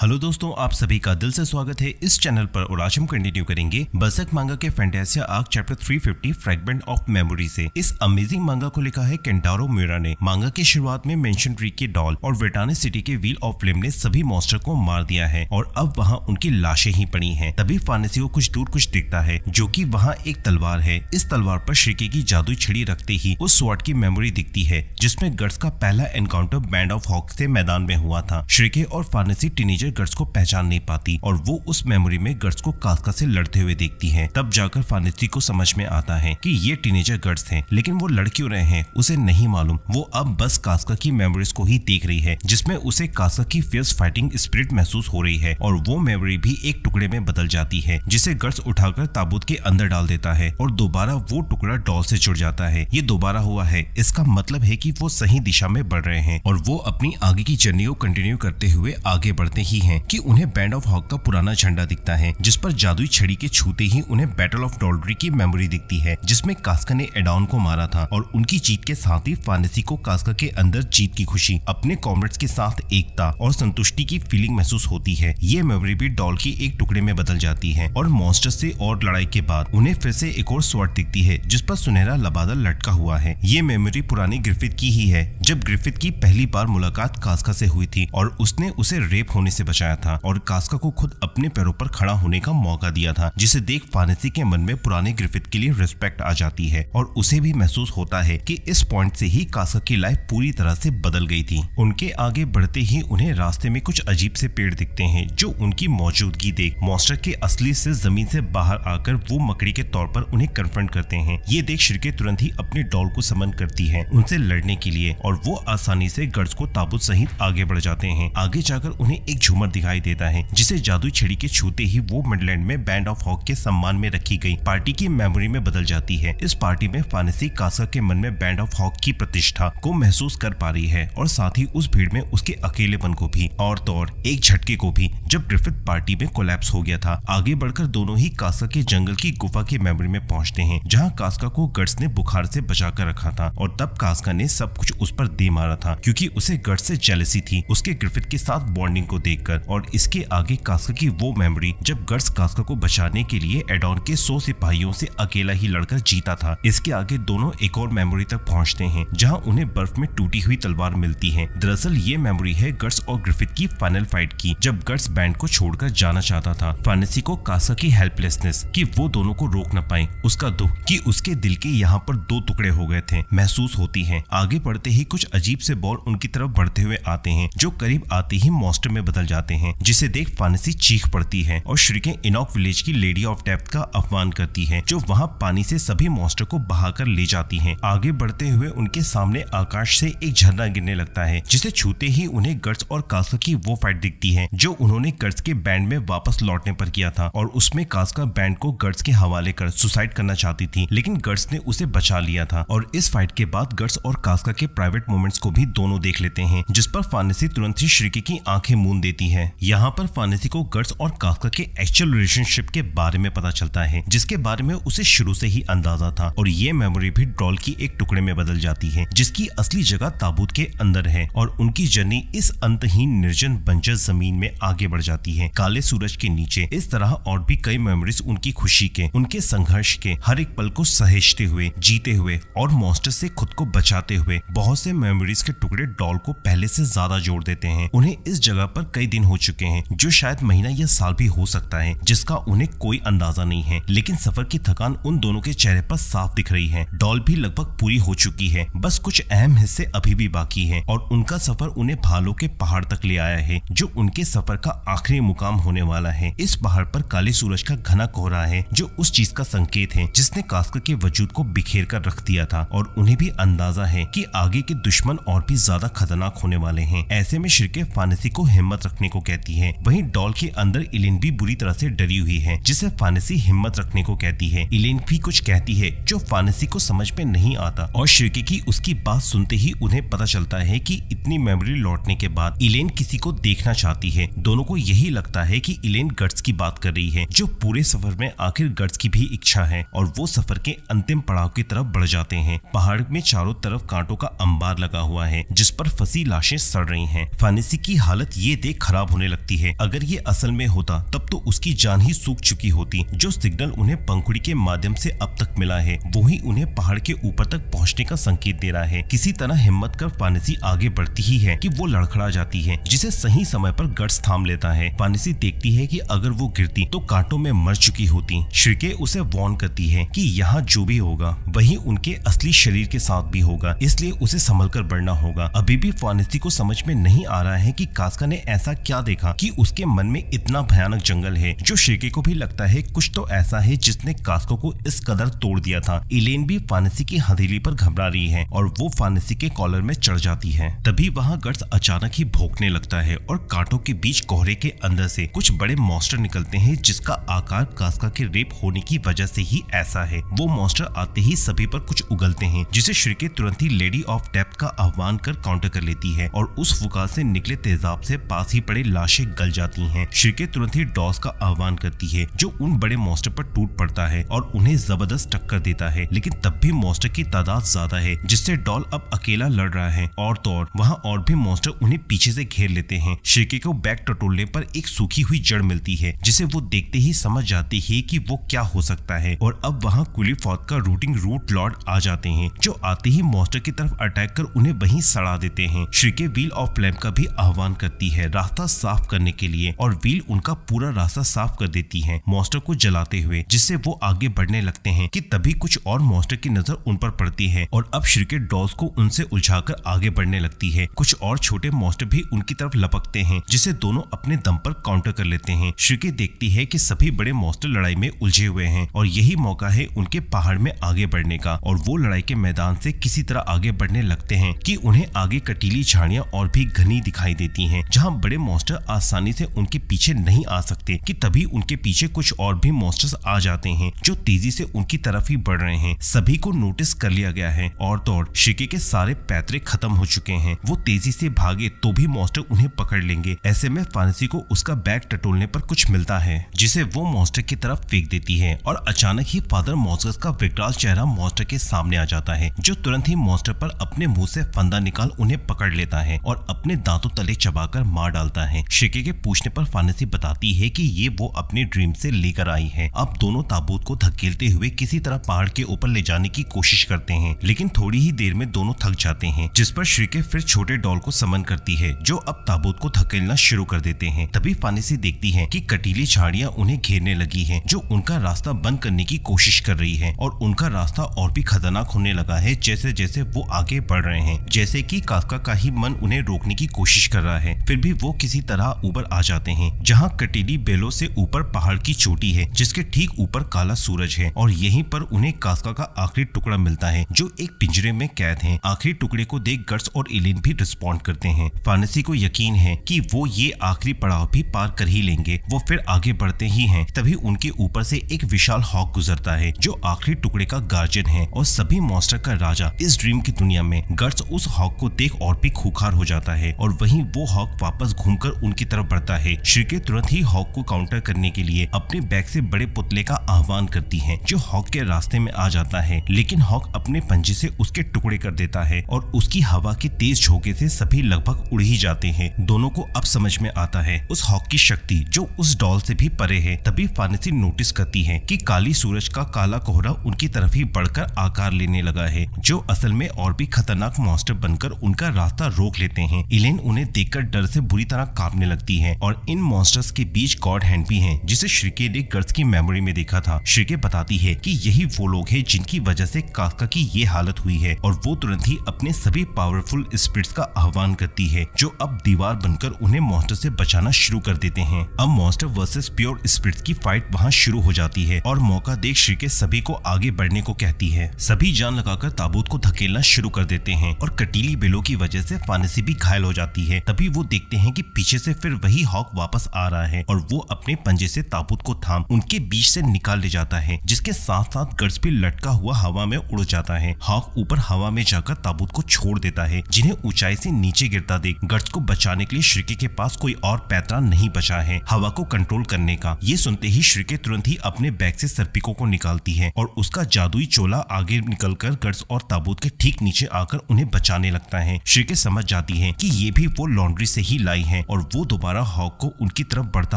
Hello दोस्तों आप सभी का दिल से स्वागत है इस चैनल पर और आज हम कंटिन्यू करेंगे बसक मांगा के फेंटेसिया आग चैप्टर 350 फ्रेगमेंट ऑफ मेमोरी से इस अमेजिंग मांगा को लिखा है केंटारो मेरा ने मांगा की शुरुआत में मेंशन ट्री के डॉल और वेटाने सिटी के व्हील ऑफ फ्लेम ने सभी मॉन्स्टर को मार दिया है और अब वहाँ उनकी लाशें ही पड़ी है तभी फानेसी को कुछ दूर कुछ दिखता है जो की वहाँ एक तलवार है इस तलवार पर श्रीके की जादू छिड़ी रखते ही उस स्वाट की मेमोरी दिखती है जिसमे गर्ड्स का पहला एनकाउंटर बैंड ऑफ हॉक से मैदान में हुआ था श्रीके और फानेसी टीनेजर टीचर गर्ट्स को पहचान नहीं पाती और वो उस मेमोरी में गर्ट्स को कास्का से लड़ते हुए देखती है तब जाकर फानित्री को समझ में आता है की ये टीनेजर गर्ट्स हैं लेकिन वो लड़ क्यों रहे हैं उसे नहीं मालूम वो अब बस कास्का की मेमोरीज को ही देख रही है जिसमे उसे कास्का की फियर्स फाइटिंग स्पिरिट महसूस हो रही है और वो मेमोरी भी एक टुकड़े में बदल जाती है जिसे गर्ट्स उठाकर ताबूत के अंदर डाल देता है और दोबारा वो टुकड़ा डॉल से जुड़ जाता है ये दोबारा हुआ है इसका मतलब है की वो सही दिशा में बढ़ रहे हैं और वो अपनी आगे की जर्नी को कंटिन्यू करते हुए आगे बढ़ते ही की हैं कि उन्हें बैंड ऑफ हॉक का पुराना झंडा दिखता है जिस पर जादुई छड़ी के छूते ही उन्हें बैटल ऑफ डॉल्ड्री की मेमोरी दिखती है जिसमे कास्का ने एडाउन को मारा था और उनकी जीत के साथ ही फानसी को कास्का के अंदर जीत की खुशी अपने कॉम्रेड्स के साथ एकता और संतुष्टि की फीलिंग महसूस होती है ये मेमोरी भी डॉल की एक टुकड़े में बदल जाती है और मॉन्स्टर से और लड़ाई के बाद उन्हें फिर से एक और स्वर्ट दिखती है जिस पर सुनहरा लबादा लटका हुआ है ये मेमोरी पुरानी ग्रिफिथ की ही है जब ग्रिफिथ की पहली बार मुलाकात कास्का से हुई थी और उसने उसे रेप होने से बचाया था और कास्का को खुद अपने पैरों पर खड़ा होने का मौका दिया था जिसे देख फानेसी के मन में पुराने ग्रिफिथ के लिए रिस्पेक्ट आ जाती है और उसे भी महसूस होता है कि इस पॉइंट से ही कास्का की लाइफ पूरी तरह से बदल गई थी उनके आगे बढ़ते ही उन्हें रास्ते में कुछ अजीब से पेड़ दिखते हैं जो उनकी मौजूदगी देख मॉस्टर के असली से जमीन से बाहर आकर वो मकड़ी के तौर पर उन्हें कन्फ्रंट करते हैं ये देख शिरके तुरंत ही अपने डॉल को समन करती है उनसे लड़ने के लिए और वो आसानी से गर्ड्स को ताबूत सहित आगे बढ़ जाते हैं आगे जाकर उन्हें एक झूम झूमर दिखाई देता है जिसे जादुई छड़ी के छूते ही वो मिडलैंड में बैंड ऑफ हॉक के सम्मान में रखी गई पार्टी की मेमोरी में बदल जाती है इस पार्टी में फानसी कासा के मन में बैंड ऑफ हॉक की प्रतिष्ठा को महसूस कर पा रही है और साथ ही उस भीड़ में उसके अकेलेपन को भी और तो और एक झटके को भी जब ग्रिफिथ पार्टी में कोलैप्स हो गया था आगे बढ़कर दोनों ही कासा के जंगल की गुफा की मेमोरी में पहुंचते हैं जहां कास्का को गट्स ने बुखार से बचा कर रखा था और तब कास्का ने सब कुछ उस पर दे मारा था क्योंकि उसे गट्स से जेलसी थी उसके ग्रिफिथ के साथ बॉन्डिंग को देख देखकर और इसके आगे कास्का की वो मेमोरी जब गर्स कास्का को बचाने के लिए एडोन के सौ सिपाहियों से अकेला ही लड़कर जीता था इसके आगे दोनों एक और मेमोरी तक पहुंचते हैं जहां उन्हें बर्फ में टूटी हुई तलवार मिलती है दरअसल ये मेमोरी है गर्स और ग्रिफिथ की फाइनल फाइट की जब गर्स बैंड को छोड़कर जाना चाहता था फानसी को कास्का की हेल्पलेसनेस की वो दोनों को रोक न पाए उसका दुख कि उसके दिल के यहाँ पर दो टुकड़े हो गए थे महसूस होती है आगे बढ़ते ही कुछ अजीब से बॉल उनकी तरफ बढ़ते हुए आते हैं जो करीब आते ही मॉस्टर में बदल जाते हैं जिसे देख फानसी चीख पड़ती है और श्रीके इनॉक विलेज की लेडी ऑफ डेप्थ का आह्वान करती है जो वहाँ पानी से सभी मॉन्स्टर को बहाकर ले जाती है आगे बढ़ते हुए उनके सामने आकाश से एक झरना गिरने लगता है जिसे छूते ही उन्हें गर्ट्स और कास्का की वो फाइट दिखती है जो उन्होंने गर्ट्स के बैंड में वापस लौटने पर किया था और उसमें कास्का बैंड को गर्ट्स के हवाले कर सुसाइड करना चाहती थी लेकिन गर्ट्स ने उसे बचा लिया था और इस फाइट के बाद गर्ट्स और कास्का के प्राइवेट मोमेंट्स को भी दोनों देख लेते हैं जिस पर फानसी तुरंत ही श्रीके की आंखें मूंद देती देती है यहाँ पर फानेसी को गर्ट्स और काफका के एक्चुअल रिलेशनशिप के बारे में पता चलता है जिसके बारे में उसे शुरू से ही अंदाजा था और ये मेमोरी भी ड्रॉल की एक टुकड़े में बदल जाती है जिसकी असली जगह ताबूत के अंदर है और उनकी जर्नी इस अंतहीन निर्जन बंजर जमीन में आगे बढ़ जाती है काले सूरज के नीचे इस तरह और भी कई मेमोरीज उनकी खुशी के उनके संघर्ष के हर एक पल को सहेजते हुए जीते हुए और मॉन्स्टर से खुद को बचाते हुए बहुत से मेमोरीज के टुकड़े डॉल को पहले से ज्यादा जोड़ देते हैं उन्हें इस जगह पर कई दिन हो चुके हैं जो शायद महीना या साल भी हो सकता है जिसका उन्हें कोई अंदाजा नहीं है लेकिन सफर की थकान उन दोनों के चेहरे पर साफ दिख रही है डॉल भी लगभग पूरी हो चुकी है बस कुछ अहम हिस्से अभी भी बाकी है और उनका सफर उन्हें भालो के पहाड़ तक ले आया है जो उनके सफर का आखिरी मुकाम होने वाला है इस पहाड़ पर काले सूरज का घना कोहरा है जो उस चीज का संकेत है जिसने कास्कर के वजूद को बिखेर कर रख दिया था और उन्हें भी अंदाजा है कि आगे के दुश्मन और भी ज्यादा खतरनाक होने वाले हैं ऐसे में शिरके फानसी को हिम्मत रख रखने को कहती है वहीं डॉल के अंदर इलेन भी बुरी तरह से डरी हुई है जिसे फानसी हिम्मत रखने को कहती है इलेन भी कुछ कहती है जो फानसी को समझ में नहीं आता और श्रिकी की उसकी बात सुनते ही उन्हें पता चलता है की इतनी मेमोरी लौटने के बाद इलेन किसी को देखना चाहती है दोनों को यही लगता है की इलेन गट्स की बात कर रही है जो पूरे सफर में आखिर गट्स की भी इच्छा है और वो सफर के अंतिम पड़ाव की तरफ बढ़ जाते हैं पहाड़ में चारों तरफ कांटों का अंबार लगा हुआ है जिस पर फंसी लाशें सड़ रही हैं। फानेसी की हालत ये देख खराब होने लगती है अगर ये असल में होता तब तो उसकी जान ही सूख चुकी होती जो सिग्नल उन्हें पंखुड़ी के माध्यम से अब तक मिला है वो ही उन्हें पहाड़ के ऊपर तक पहुंचने का संकेत दे रहा है किसी तरह हिम्मत कर फानसी आगे बढ़ती ही है कि वो लड़खड़ा जाती है जिसे सही समय पर गट्स थाम लेता है फानसी देखती है कि अगर वो गिरती तो कांटों में मर चुकी होती श्रीके उसे वार्न करती है कि यहाँ जो भी होगा वही उनके असली शरीर के साथ भी होगा इसलिए उसे संभल कर बढ़ना होगा अभी भी फानसी को समझ में नहीं आ रहा है कि कास्का ने ऐसा क्या देखा कि उसके मन में इतना भयानक जंगल है जो शेके को भी लगता है कुछ तो ऐसा है जिसने कास्को को इस कदर तोड़ दिया था इलेन भी फानसी की हथेली पर घबरा रही है और वो फानसी के कॉलर में चढ़ जाती है तभी वहाँ गर्स अचानक ही भोंकने लगता है और कांटों के बीच कोहरे के अंदर से कुछ बड़े मॉन्स्टर निकलते हैं जिसका आकार कास्का के रेप होने की वजह से ही ऐसा है वो मॉन्स्टर आते ही सभी पर कुछ उगलते हैं जिसे श्रीके तुरंत ही लेडी ऑफ डेप्थ का आह्वान कर काउंटर कर लेती है और उस फुका से निकले तेजाब से पास ही पड़े लाशें गल जाती हैं श्रीके तुरंत ही डॉस का आह्वान करती है जो उन बड़े मॉस्टर पर टूट पड़ता है और उन्हें जबरदस्त टक्कर देता है लेकिन तब भी मॉस्टर की तादाद ज्यादा है जिससे डॉल अब अकेला लड़ रहा है और तो और वहाँ और भी मॉस्टर उन्हें पीछे से घेर लेते हैं श्रीके को बैग टटोलने पर एक सूखी हुई जड़ मिलती है जिसे वो देखते ही समझ जाती है की वो क्या हो सकता है और अब वहाँ कुलीफौत का रूटिंग रूट लॉर्ड आ जाते हैं जो आते ही मॉस्टर की तरफ अटैक कर उन्हें वहीं सड़ा देते हैं श्रीके व्हील ऑफ लैम्प का भी आह्वान करती है रास्ते रास्ता साफ करने के लिए और व्हील उनका पूरा रास्ता साफ कर देती है मॉन्स्टर को जलाते हुए जिससे वो आगे बढ़ने लगते हैं कि तभी कुछ और मॉन्स्टर की नजर उन पर पड़ती है और अब श्रिकेट डॉल्स को उनसे कर आगे बढ़ने लगती है कुछ और छोटे मॉन्स्टर भी उनकी तरफ लपकते हैं जिसे दोनों अपने दम पर काउंटर कर लेते हैं श्रिकेट देखती है की सभी बड़े मॉन्स्टर लड़ाई में उलझे हुए हैं और यही मौका है उनके पहाड़ में आगे बढ़ने का और वो लड़ाई के मैदान से किसी तरह आगे बढ़ने लगते हैं कि उन्हें आगे कटीली झाड़ियां और भी घनी दिखाई देती हैं जहां बड़े मॉन्स्टर आसानी से उनके पीछे नहीं आ सकते कि तभी उनके पीछे कुछ और भी मॉन्स्टर्स आ जाते हैं जो तेजी से उनकी तरफ ही बढ़ रहे हैं सभी को नोटिस कर लिया गया है और तो और शिके के सारे पैतरे खत्म हो चुके हैं वो तेजी से भागे तो भी मॉन्स्टर उन्हें पकड़ लेंगे ऐसे में फारसी को उसका बैग टटोलने पर कुछ मिलता है जिसे वो मॉन्स्टर की तरफ फेंक देती है और अचानक ही फादर मॉस्टर का विकराल चेहरा मॉन्स्टर के सामने आ जाता है जो तुरंत ही मॉन्स्टर पर अपने मुंह से फंदा निकाल उन्हें पकड़ लेता है और अपने दांतों तले चबाकर मार डाल निकालता है शिके के पूछने पर फानसी बताती है कि ये वो अपने ड्रीम से लेकर आई है अब दोनों ताबूत को धकेलते हुए किसी तरह पहाड़ के ऊपर ले जाने की कोशिश करते हैं लेकिन थोड़ी ही देर में दोनों थक जाते हैं जिस पर श्रीके फिर छोटे डॉल को समन करती है जो अब ताबूत को धकेलना शुरू कर देते हैं तभी फानसी देखती है की कटीली झाड़ियाँ उन्हें घेरने लगी है जो उनका रास्ता बंद करने की कोशिश कर रही है और उनका रास्ता और भी खतरनाक होने लगा है जैसे जैसे वो आगे बढ़ रहे हैं जैसे की काका का ही मन उन्हें रोकने की कोशिश कर रहा है फिर भी वो किसी तरह ऊपर आ जाते हैं जहाँ कटीली बेलो से ऊपर पहाड़ की चोटी है जिसके ठीक ऊपर काला सूरज है और यहीं पर उन्हें कास्का का आखिरी टुकड़ा मिलता है जो एक पिंजरे में कैद है आखिरी टुकड़े को देख गर्स और इलिन भी रिस्पॉन्ड करते हैं फानसी को यकीन है की वो ये आखिरी पड़ाव भी पार कर ही लेंगे वो फिर आगे बढ़ते ही है तभी उनके ऊपर ऐसी एक विशाल हॉक गुजरता है जो आखिरी टुकड़े का गार्जियन है और सभी मॉस्टर का राजा इस ड्रीम की दुनिया में गर्स उस हॉक को देख और भी खुखार हो जाता है और वहीं वो हॉक वापस घूम घूमकर उनकी तरफ बढ़ता है श्रीके तुरंत ही हॉक को काउंटर करने के लिए अपने बैग से बड़े पुतले का आह्वान करती है जो हॉक के रास्ते में आ जाता है लेकिन हॉक अपने पंजे से उसके टुकड़े कर देता है और उसकी हवा के तेज झोंके से सभी लगभग उड़ ही जाते हैं दोनों को अब समझ में आता है उस हॉक की शक्ति जो उस डॉल से भी परे है तभी फानसी नोटिस करती है कि काली सूरज का काला कोहरा उनकी तरफ ही बढ़कर आकार लेने लगा है जो असल में और भी खतरनाक मॉन्स्टर बनकर उनका रास्ता रोक लेते हैं इलेन उन्हें देखकर डर से बुरी तरह तरह कांपने लगती है और इन मॉन्स्टर्स के बीच गॉड हैंड भी है जिसे श्रीके ने गर्थ की मेमोरी में देखा था श्रीके बताती है की यही वो लोग है जिनकी वजह ऐसी काका की ये हालत हुई है और वो तुरंत ही अपने सभी पावरफुल स्पिरिट्स का आह्वान करती है जो अब दीवार बनकर उन्हें मॉन्स्टर से बचाना शुरू कर देते हैं अब मॉन्स्टर वर्सेस प्योर स्पिरिट्स की फाइट वहाँ शुरू हो जाती है और मौका देख श्रीके सभी को आगे बढ़ने को कहती है सभी जान लगाकर ताबूत को धकेलना शुरू कर देते हैं और कटीली बेलों की वजह ऐसी फानसी भी घायल हो जाती है तभी वो देखते हैं की पीछे से फिर वही हॉक वापस आ रहा है और वो अपने पंजे से ताबूत को थाम उनके बीच से निकाल ले जाता है जिसके साथ साथ गर्ज भी लटका हुआ हवा में उड़ जाता है हॉक ऊपर हवा में जाकर ताबूत को छोड़ देता है जिन्हें ऊंचाई से नीचे गिरता देख गर्ज को बचाने के लिए श्रीके के पास कोई और पैतरा नहीं बचा है हवा को कंट्रोल करने का ये सुनते ही श्रीके तुरंत ही अपने बैग से सरपिको को निकालती है और उसका जादुई चोला आगे कर गर्ज और ताबूत के ठीक नीचे आकर उन्हें बचाने लगता है श्रीके समझ जाती है की ये भी वो लॉन्ड्री से ही लाई है हैं और वो दोबारा हॉक को उनकी तरफ बढ़ता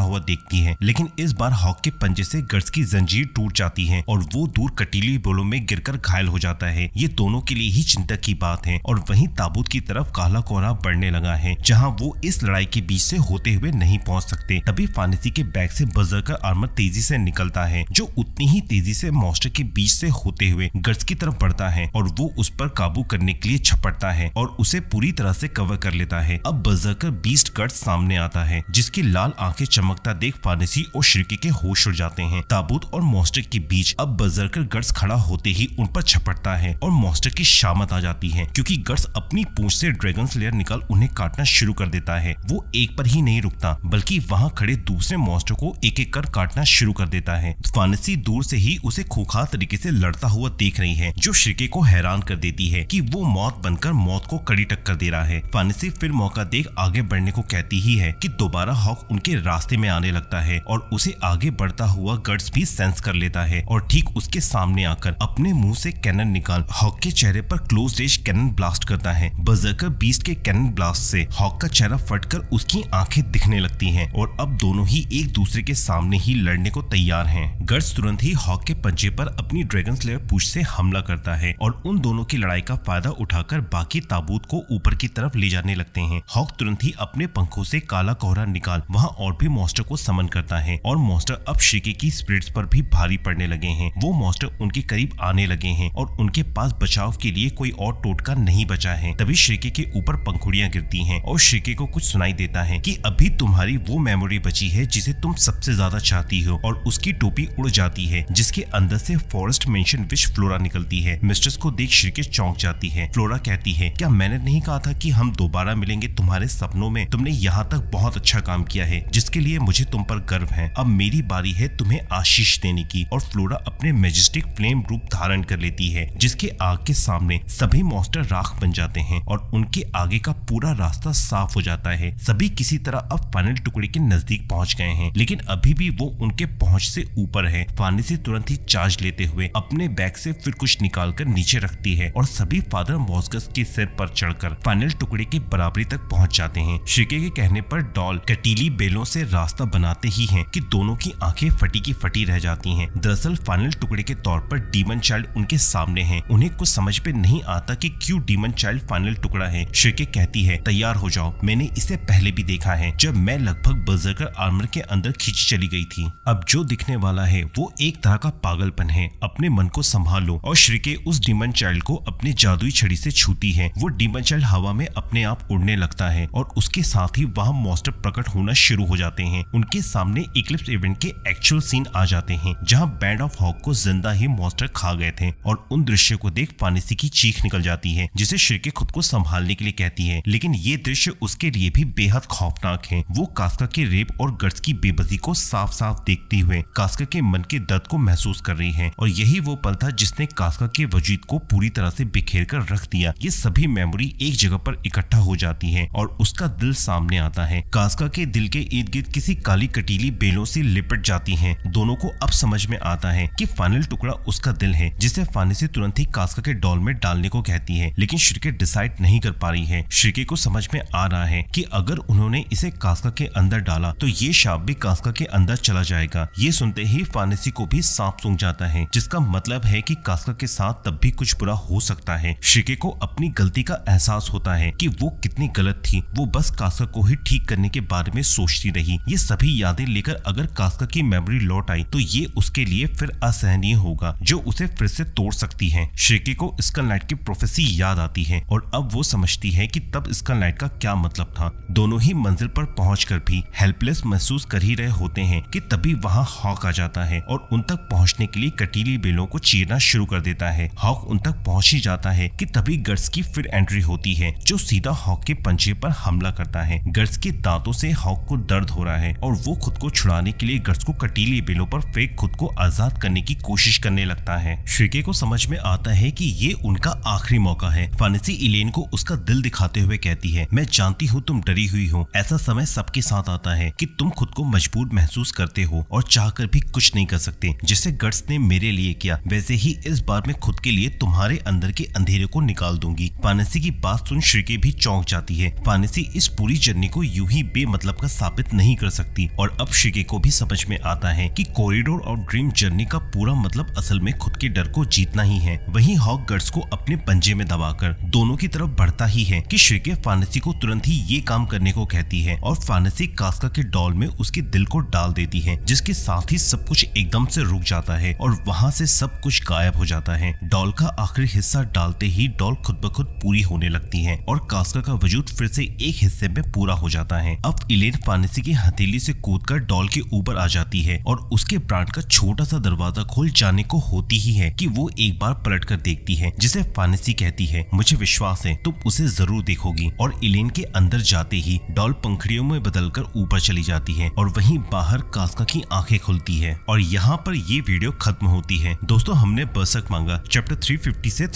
हुआ देखती है लेकिन इस बार हॉक के पंजे से गर्स की जंजीर टूट जाती है और वो दूर कटीली बोलों में गिरकर घायल हो जाता है ये दोनों के लिए ही चिंता की बात है और वहीं ताबूत की तरफ काला कोहरा बढ़ने लगा है जहाँ वो इस लड़ाई के बीच से होते हुए नहीं पहुंच सकते तभी फानसी के बैग से बजर का आर्मर तेजी से निकलता है जो उतनी ही तेजी से मॉस्टर के बीच से होते हुए गर्ज की तरफ बढ़ता है और वो उस पर काबू करने के लिए छपटता है और उसे पूरी तरह से कवर कर लेता है अब कर बीस्ट गर्ज भट्ट सामने आता है जिसकी लाल आंखें चमकता देख फानसी और शिरकी के होश उड़ जाते हैं ताबूत और मोस्टर के बीच अब बजरकर गर्स खड़ा होते ही उन पर छपटता है और मोस्टर की शामत आ जाती है क्यूँकी गर्स अपनी पूछ ऐसी ड्रैगन स्लेयर निकाल उन्हें काटना शुरू कर देता है वो एक पर ही नहीं रुकता बल्कि वहाँ खड़े दूसरे मोस्टर को एक एक कर काटना शुरू कर देता है फानसी दूर ऐसी ही उसे खोखा तरीके ऐसी लड़ता हुआ देख रही है जो शिरके को हैरान कर देती है कि वो मौत बनकर मौत को कड़ी टक्कर दे रहा है फानसी फिर मौका देख आगे बढ़ने को कहती ही है कि दोबारा हॉक उनके रास्ते में आने लगता है और उसे आगे बढ़ता हुआ गट्स भी सेंस कर लेता है और ठीक उसके सामने आकर अपने मुंह से कैनन निकाल हॉक के चेहरे पर क्लोज रेंज कैनन ब्लास्ट करता है बजरकर बीस्ट के कैनन ब्लास्ट से हॉक का चेहरा कर उसकी आंखें दिखने लगती है और अब दोनों ही एक दूसरे के सामने ही लड़ने को तैयार है गट्स तुरंत ही हॉक के पंजे पर अपनी ड्रैगन स्लेयर पूछ से हमला करता है और उन दोनों की लड़ाई का फायदा उठाकर बाकी ताबूत को ऊपर की तरफ ले जाने लगते हैं हॉक तुरंत ही अपने पंख पंखों से काला कोहरा निकाल वहाँ और भी मॉस्टर को समन करता है और मॉस्टर अब शिके की स्प्रिट्स पर भी भारी पड़ने लगे हैं वो मॉस्टर उनके करीब आने लगे हैं और उनके पास बचाव के लिए कोई और टोटका नहीं बचा है तभी शिके के ऊपर पंखुड़ियाँ गिरती है और शिके को कुछ सुनाई देता है की अभी तुम्हारी वो मेमोरी बची है जिसे तुम सबसे ज्यादा चाहती हो और उसकी टोपी उड़ जाती है जिसके अंदर से फॉरेस्ट मेंशन विश फ्लोरा निकलती है मिस्टर्स को देख शिके चौंक जाती है फ्लोरा कहती है क्या मैंने नहीं कहा था कि हम दोबारा मिलेंगे तुम्हारे सपनों में तुमने तुमने यहाँ तक बहुत अच्छा काम किया है जिसके लिए मुझे तुम पर गर्व है अब मेरी बारी है तुम्हें आशीष देने की और फ्लोरा अपने मेजेस्टिक फ्लेम रूप धारण कर लेती है जिसके आग के सामने सभी मॉन्स्टर राख बन जाते हैं और उनके आगे का पूरा रास्ता साफ हो जाता है सभी किसी तरह अब फाइनल टुकड़े के नजदीक पहुंच गए हैं लेकिन अभी भी वो उनके पहुंच से ऊपर है फानी से तुरंत ही चार्ज लेते हुए अपने बैग से फिर कुछ निकाल कर नीचे रखती है और सभी फादर मॉस्कस के सिर पर चढ़कर फाइनल टुकड़े के बराबरी तक पहुंच जाते हैं शिके के कहने पर डॉल कटीली बेलों से रास्ता बनाते ही हैं कि दोनों की आंखें फटी की फटी रह जाती हैं। दरअसल फाइनल टुकड़े के तौर पर डीमन चाइल्ड उनके सामने हैं। उन्हें कुछ समझ पे नहीं आता कि क्यों डीमन चाइल्ड फाइनल टुकड़ा है श्रीके कहती है तैयार हो जाओ मैंने इसे पहले भी देखा है जब मैं लगभग बजरकर आर्मर के अंदर खींची चली गयी थी अब जो दिखने वाला है वो एक तरह का पागलपन है अपने मन को संभालो और श्रीके उस डीमन चाइल्ड को अपने जादुई छड़ी से छूती है वो डीमन चाइल्ड हवा में अपने आप उड़ने लगता है और उसके साथ साथ ही वहाँ मॉन्स्टर प्रकट होना शुरू हो जाते हैं उनके सामने इक्लिप्स इवेंट के एक्चुअल सीन आ जाते हैं जहाँ बैंड ऑफ हॉक को जिंदा ही मॉन्स्टर खा गए थे और उन दृश्य को देख पानीसी की चीख निकल जाती है जिसे शिरके खुद को संभालने के लिए कहती है लेकिन ये दृश्य उसके लिए भी बेहद खौफनाक है वो कास्का के रेप और गर्ज की बेबसी को साफ साफ देखते हुए कास्का के मन के दर्द को महसूस कर रही है और यही वो पल था जिसने कास्का के वजूद को पूरी तरह से बिखेर कर रख दिया ये सभी मेमोरी एक जगह पर इकट्ठा हो जाती है और उसका दिल सामने सामने आता है कास्का के दिल के इर्द गिर्द किसी काली कटीली बेलों से लिपट जाती हैं। दोनों को अब समझ में आता है कि फाइनल टुकड़ा उसका दिल है जिसे फाने से तुरंत ही कास्का के डॉल में डालने को कहती है लेकिन श्रिके डिसाइड नहीं कर पा रही है श्रिके को समझ में आ रहा है की अगर उन्होंने इसे कास्का के अंदर डाला तो ये शाप भी कास्का के अंदर चला जाएगा ये सुनते ही फानेसी को भी सांप सूंघ जाता है जिसका मतलब है कि कास्का के साथ तब भी कुछ बुरा हो सकता है श्रिके को अपनी गलती का एहसास होता है कि वो कितनी गलत थी वो बस कास्का को ही ठीक करने के बारे में सोचती रही ये सभी यादें लेकर अगर कास्का की मेमोरी लौट आई तो ये उसके लिए फिर असहनीय होगा जो उसे फिर से तोड़ सकती है श्रेकी को स्कल नाइट की प्रोफेसी याद आती है और अब वो समझती है की तब स्कल नाइट का क्या मतलब था दोनों ही मंजिल पर पहुँच भी हेल्पलेस महसूस कर ही रहे होते हैं की तभी वहाँ हॉक आ जाता है और उन तक पहुँचने के लिए कटीली बेलों को चीरना शुरू कर देता है हॉक उन तक पहुँच ही जाता है कि तभी गर्स की फिर एंट्री होती है जो सीधा हॉक के पंजे पर हमला करता है गर्ज के दांतों से हॉक को दर्द हो रहा है और वो खुद को छुड़ाने के लिए गर्ज को कटीले बेलों पर फेंक खुद को आजाद करने की कोशिश करने लगता है श्रीके को समझ में आता है कि ये उनका आखिरी मौका है फानसी इलेन को उसका दिल दिखाते हुए कहती है मैं जानती हूँ तुम डरी हुई हो ऐसा समय सबके साथ आता है की तुम खुद को मजबूर महसूस करते हो और चाह भी कुछ नहीं कर सकते जिसे गर्स ने मेरे लिए किया वैसे ही इस बार मैं खुद के लिए तुम्हारे अंदर के अंधेरे को निकाल दूंगी फानसी की बात सुन श्रीके भी चौंक जाती है फानसी इस पूरी जर्नी को यू ही बेमतलब का साबित नहीं कर सकती और अब शिके को भी समझ में आता है कि कॉरिडोर और ड्रीम जर्नी का पूरा मतलब असल में खुद के डर को जीतना ही है वहीं हॉक गर्ड्स को अपने पंजे में दबाकर दोनों की तरफ बढ़ता ही है कि शिके फानसी को तुरंत ही ये काम करने को कहती है और फानसी कास्का के डॉल में उसके दिल को डाल देती है जिसके साथ ही सब कुछ एकदम से रुक जाता है और वहाँ से सब कुछ गायब हो जाता है डॉल का आखिरी हिस्सा डालते ही डॉल खुद ब खुद पूरी होने लगती है और कास्का का वजूद फिर से एक हिस्से में पूरा हो जाता है अब इलेन फानेसी की हथेली से कूदकर डॉल के ऊपर आ जाती है और उसके ब्रांड का छोटा सा दरवाजा खोल जाने को होती ही है कि वो एक बार पलट कर देखती है जिसे फानेसी कहती है मुझे विश्वास है तुम उसे जरूर देखोगी और इलेन के अंदर जाते ही डॉल पंखड़ियों में बदलकर ऊपर चली जाती है और वही बाहर कास्का की आंखें खुलती है और यहाँ पर ये वीडियो खत्म होती है दोस्तों हमने बर्सक मांगा चैप्टर थ्री से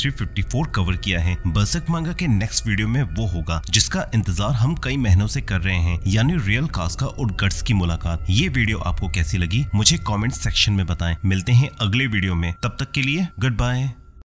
फोर कवर किया है बर्सक मांगा के नेक्स्ट वीडियो में वो होगा जिसका इंतजार हम कई महनों से कर रहे हैं यानी रियल कास्का और गट्स की मुलाकात ये वीडियो आपको कैसी लगी मुझे कॉमेंट सेक्शन में बताए मिलते हैं अगले वीडियो में तब तक के लिए गुड बाय